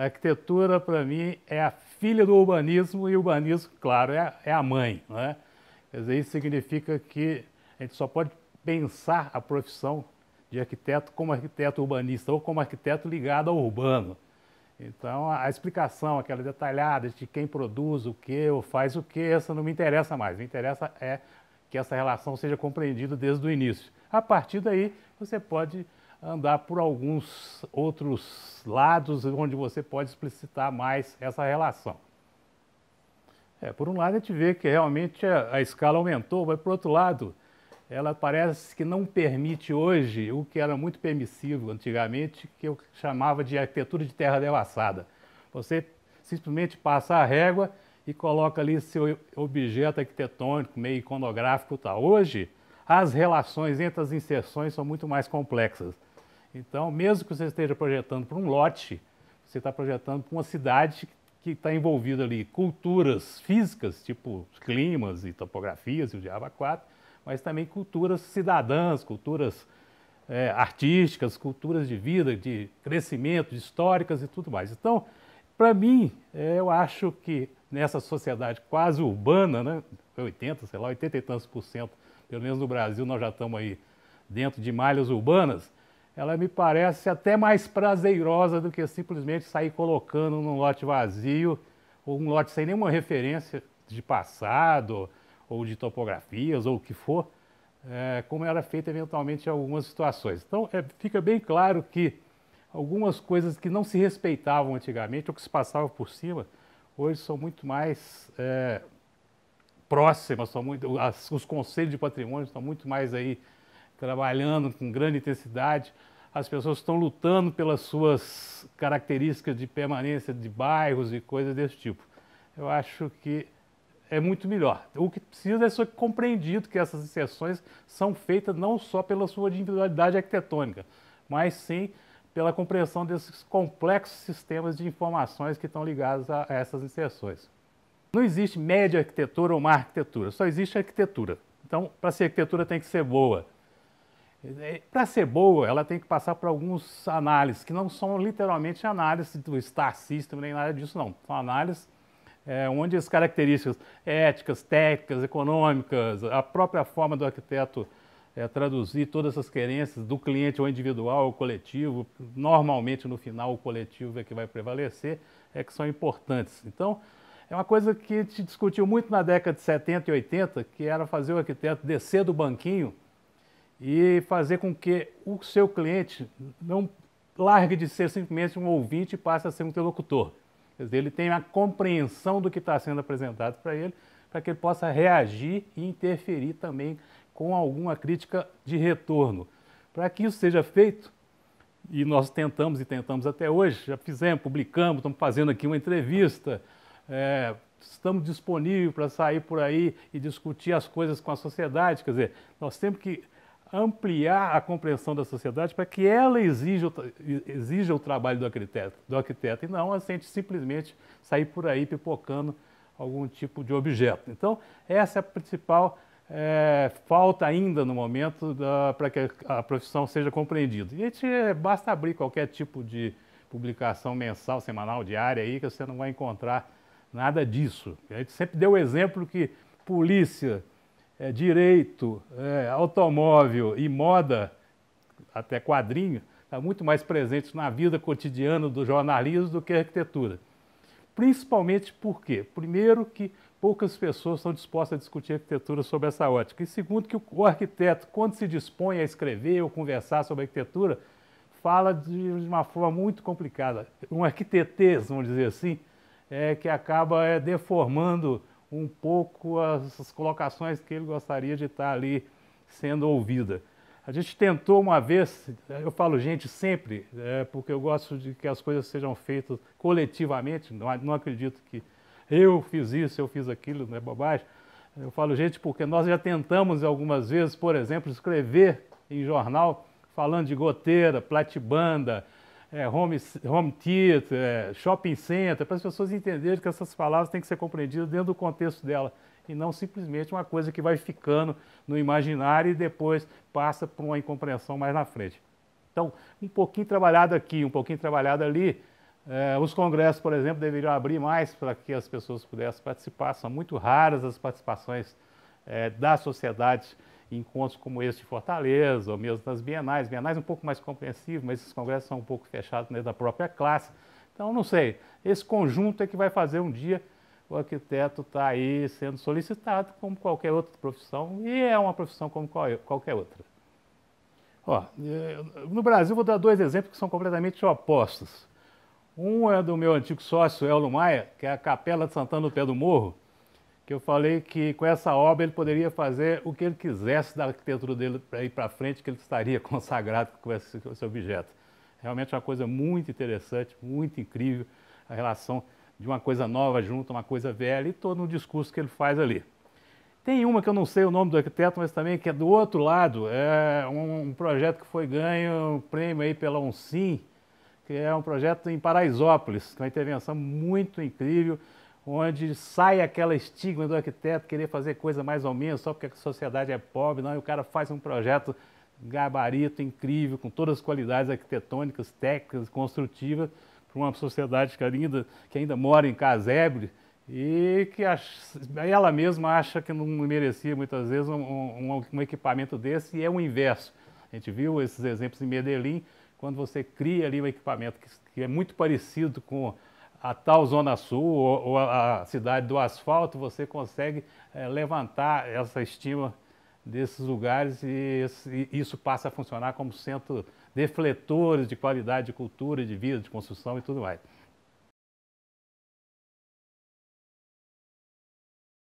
A arquitetura, para mim, é a filha do urbanismo e o urbanismo, claro, é, é a mãe. né? Quer dizer, isso significa que a gente só pode pensar a profissão de arquiteto como arquiteto urbanista ou como arquiteto ligado ao urbano. Então, a explicação, aquela detalhada de quem produz o que ou faz o que, essa não me interessa mais. Me interessa é que essa relação seja compreendida desde o início. A partir daí, você pode andar por alguns outros lados onde você pode explicitar mais essa relação. É, por um lado, a gente vê que realmente a, a escala aumentou, mas por outro lado, ela parece que não permite hoje o que era muito permissivo antigamente, que eu chamava de arquitetura de terra devassada. Você simplesmente passa a régua e coloca ali seu objeto arquitetônico, meio iconográfico Tá? Hoje, as relações entre as inserções são muito mais complexas. Então, mesmo que você esteja projetando para um lote, você está projetando para uma cidade que está envolvida ali culturas físicas, tipo climas e topografias e o diabo a quatro, mas também culturas cidadãs, culturas é, artísticas, culturas de vida, de crescimento, históricas e tudo mais. Então, para mim, é, eu acho que nessa sociedade quase urbana, né, 80, sei lá, 80 e tantos por cento, pelo menos no Brasil, nós já estamos aí dentro de malhas urbanas, ela me parece até mais prazerosa do que simplesmente sair colocando num lote vazio ou um lote sem nenhuma referência de passado ou de topografias ou o que for, é, como era é feita eventualmente em algumas situações. Então é, fica bem claro que algumas coisas que não se respeitavam antigamente ou que se passavam por cima, hoje são muito mais é, próximas, são muito, as, os conselhos de patrimônio estão muito mais aí trabalhando com grande intensidade. As pessoas estão lutando pelas suas características de permanência de bairros e coisas desse tipo. Eu acho que é muito melhor. O que precisa é ser compreendido que essas inserções são feitas não só pela sua individualidade arquitetônica, mas sim pela compreensão desses complexos sistemas de informações que estão ligados a essas inserções. Não existe média arquitetura ou má arquitetura, só existe arquitetura. Então, para ser arquitetura tem que ser boa. É, Para ser boa, ela tem que passar por alguns análises, que não são literalmente análises do Star System, nem nada disso, não. São análises é, onde as características éticas, técnicas, econômicas, a própria forma do arquiteto é, traduzir todas essas querências do cliente ou individual ou coletivo, normalmente no final o coletivo é que vai prevalecer, é que são importantes. Então, é uma coisa que a gente discutiu muito na década de 70 e 80, que era fazer o arquiteto descer do banquinho e fazer com que o seu cliente não largue de ser simplesmente um ouvinte e passe a ser um interlocutor. Quer dizer, ele tem a compreensão do que está sendo apresentado para ele, para que ele possa reagir e interferir também com alguma crítica de retorno. Para que isso seja feito, e nós tentamos e tentamos até hoje, já fizemos, publicamos, estamos fazendo aqui uma entrevista, é, estamos disponíveis para sair por aí e discutir as coisas com a sociedade. Quer dizer, nós temos que ampliar a compreensão da sociedade para que ela exija o, exija o trabalho do arquiteto, do arquiteto, e não a gente simplesmente sair por aí pipocando algum tipo de objeto. Então, essa é a principal é, falta ainda no momento para que a profissão seja compreendida. E a gente, é, basta abrir qualquer tipo de publicação mensal, semanal, diária aí, que você não vai encontrar nada disso. A gente sempre deu o exemplo que polícia, é, direito, é, automóvel e moda, até quadrinho, está muito mais presente na vida cotidiana do jornalismo do que a arquitetura. Principalmente porque, primeiro, que poucas pessoas estão dispostas a discutir arquitetura sob essa ótica. E segundo, que o arquiteto, quando se dispõe a escrever ou conversar sobre arquitetura, fala de uma forma muito complicada. Um arquitetês vamos dizer assim, é, que acaba é, deformando um pouco as colocações que ele gostaria de estar ali sendo ouvida. A gente tentou uma vez, eu falo gente sempre, é, porque eu gosto de que as coisas sejam feitas coletivamente, não, não acredito que eu fiz isso, eu fiz aquilo, não é bobagem. Eu falo gente porque nós já tentamos algumas vezes, por exemplo, escrever em jornal falando de goteira, platibanda, é, home, home theater, é, shopping center, para as pessoas entenderem que essas palavras têm que ser compreendidas dentro do contexto dela e não simplesmente uma coisa que vai ficando no imaginário e depois passa para uma incompreensão mais na frente. Então, um pouquinho trabalhado aqui, um pouquinho trabalhado ali. É, os congressos, por exemplo, deveriam abrir mais para que as pessoas pudessem participar. São muito raras as participações das é, da sociedade encontros como esse de Fortaleza, ou mesmo nas bienais, bienais um pouco mais compreensivos, mas esses congressos são um pouco fechados dentro né, da própria classe. Então, não sei, esse conjunto é que vai fazer um dia o arquiteto estar tá aí sendo solicitado como qualquer outra profissão, e é uma profissão como qualquer outra. Ó, eh, no Brasil, vou dar dois exemplos que são completamente opostos. Um é do meu antigo sócio, Elno Maia, que é a Capela de Santana no Pé do Morro, que eu falei que com essa obra ele poderia fazer o que ele quisesse da arquitetura dele para ir para frente, que ele estaria consagrado com esse, com esse objeto. Realmente é uma coisa muito interessante, muito incrível, a relação de uma coisa nova junto a uma coisa velha e todo um discurso que ele faz ali. Tem uma que eu não sei o nome do arquiteto, mas também que é do outro lado, é um, projeto que foi ganho um prêmio aí pela Uncim, que é um projeto em Paraisópolis, que é uma intervenção muito incrível onde sai aquela estigma do arquiteto querer fazer coisa mais ou menos só porque a sociedade é pobre, não, e o cara faz um projeto gabarito incrível, com todas as qualidades arquitetônicas, técnicas, construtivas, para uma sociedade que ainda, que ainda mora em casebre e que ach, ela mesma acha que não merecia muitas vezes um, um, um equipamento desse, e é o inverso. A gente viu esses exemplos em Medellín, quando você cria ali um equipamento que, que é muito parecido com a tal Zona Sul ou, ou a cidade do asfalto, você consegue é, levantar essa estima desses lugares e, esse, e isso passa a funcionar como centro defletores de qualidade de cultura, de vida, de construção e tudo mais.